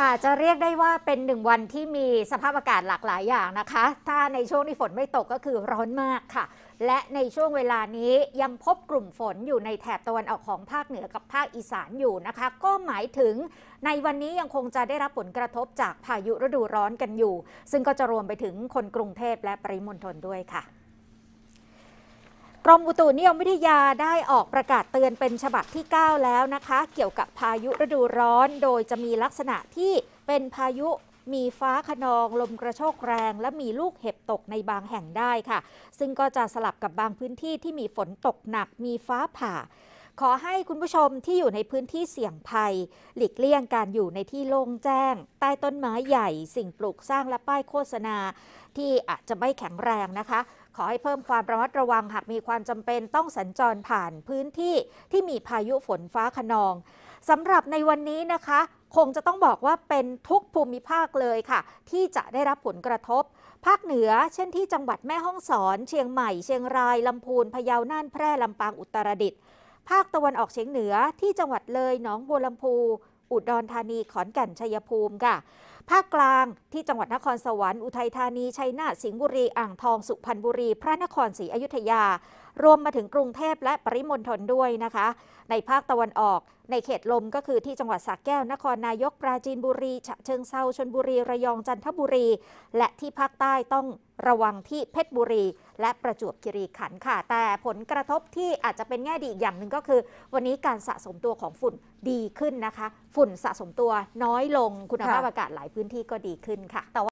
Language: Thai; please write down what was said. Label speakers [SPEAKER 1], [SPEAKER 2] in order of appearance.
[SPEAKER 1] อาจจะเรียกได้ว่าเป็นหนึ่งวันที่มีสภาพอากาศหลากหลายอย่างนะคะ ถ้าในช่วงที่ฝนไม่ตกก็คือร้อนมากค่ะ และในช่วงเวลานี้ยังพบกลุ่มฝนอยู่ในแถบตะวันออกของภาคเหนือกับภาคอีสานอยู่นะคะ ก็หมายถึง ในวันนี้ยังคงจะได้รับผลกระทบจากพายุฤดูร้อนกันอยู่ ซึ่งก็จะรวมไปถึงคนกรุงเทพและปริมณฑลด้วยค่ะกรมอุตุนิยมวิทยาได้ออกประกาศเตือนเป็นฉบับที่ 9 แล้วนะคะ เกี่ยวกับพายุฤดูร้อนโดยจะมีลักษณะที่เป็นพายุมีฟ้าขนองลมกระโชกแรงและมีลูกเห็บตกในบางแห่งได้ค่ะ ซึ่งก็จะสลับกับบางพื้นที่ที่มีฝนตกหนักมีฟ้าผ่าขอให้คุณผู้ชมที่อยู่ในพื้นที่เสี่ยงภัย หลีกเลี่ยงการอยู่ในที่โล่งแจ้ง ใต้ต้นไม้ใหญ่ สิ่งปลูกสร้างและป้ายโฆษณา ที่อาจจะไม่แข็งแรงนะคะ ขอให้เพิ่มความระมัดระวังหากมีความจำเป็นต้องสัญจรผ่านพื้นที่ที่มีพายุฝนฟ้าขนองสำหรับในวันนี้นะคะ คงจะต้องบอกว่าเป็นทุกภูมิภาคเลยค่ะ ที่จะได้รับผลกระทบ ภาคเหนือ เช่นที่จังหวัดแม่ฮ่องสอน เชียงใหม่เชียงรายลำพูนพะเยาน่านแพร่ลำปางอุตรดิตถ์ภาคตะวันออกเฉียงเหนือที่จังหวัดเลยหนองบัวลำพูอุดรธานี ขอนแก่นชัยภูมิค่ะภาคกลางที่จังหวัดนครสวรรค์อุทัยธานี ชัยนาทสิงห์บุรีอ่างทองสุพรรณบุรี พระนครศรีอยุธยา รวมมาถึงกรุงเทพและปริมณฑลด้วยนะคะ ในภาคตะวันออกในเขตลมก็คือที่จังหวัดสระแก้วนครนายกปราจีนบุรีฉะเชิงเซาชนบุรีระยองจันทบุรี และที่ภาคใต้ต้องระวังที่เพชรบุรีและประจวบคีรีขันธ์ค่ะ แต่ผลกระทบที่อาจจะเป็นแง่ดีอีกอย่างหนึ่งก็คือวันนี้การสะสมตัวของฝุ่นดีขึ้นนะคะ ฝุ่นสะสมตัวน้อยลงคุณภาพอากาศหลายพื้นที่ก็ดีขึ้นค่ะ